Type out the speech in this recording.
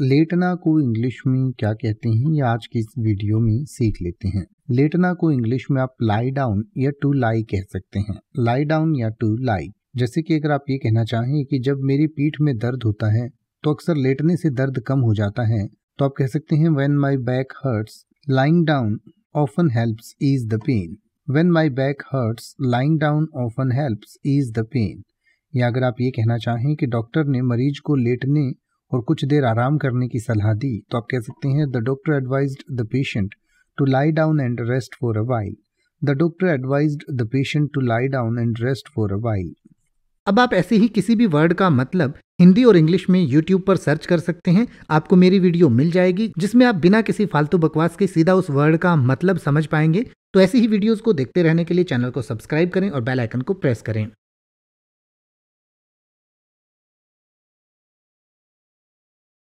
लेटना को इंग्लिश में क्या कहते हैं ये आज की इस वीडियो में सीख लेते हैं लेटना को इंग्लिश में आप लाई डाउन या टू लाई कह सकते हैं लाई डाउन या टू लाई जैसे कि अगर आप ये कहना चाहें कि जब मेरी पीठ में दर्द होता है तो अक्सर लेटने से दर्द कम हो जाता है तो आप कह सकते हैं when my back hurts lying down often help is the pain when my back hurts lying down often help is the pain या अगर आप ये कहना चाहें कि डॉक्टर ने मरीज को लेटने और कुछ देर आराम करने की सलाह दी तो आप कह सकते हैं the doctor advise the patient to lie down and rest for a while the doctor advise the patient to lie down and rest for a while अब आप ऐसे ही किसी भी वर्ड का मतलब हिंदी और इंग्लिश में YouTube पर सर्च कर सकते हैं आपको मेरी वीडियो मिल जाएगी जिसमें आप बिना किसी फालतू बकवास के सीधा उस वर्ड का मतलब समझ पाएंगे तो ऐसी ही वीडियोस को देखते रहने के लिए चैनल को सब्सक्राइब करें और बेल आइकन को प्रेस करें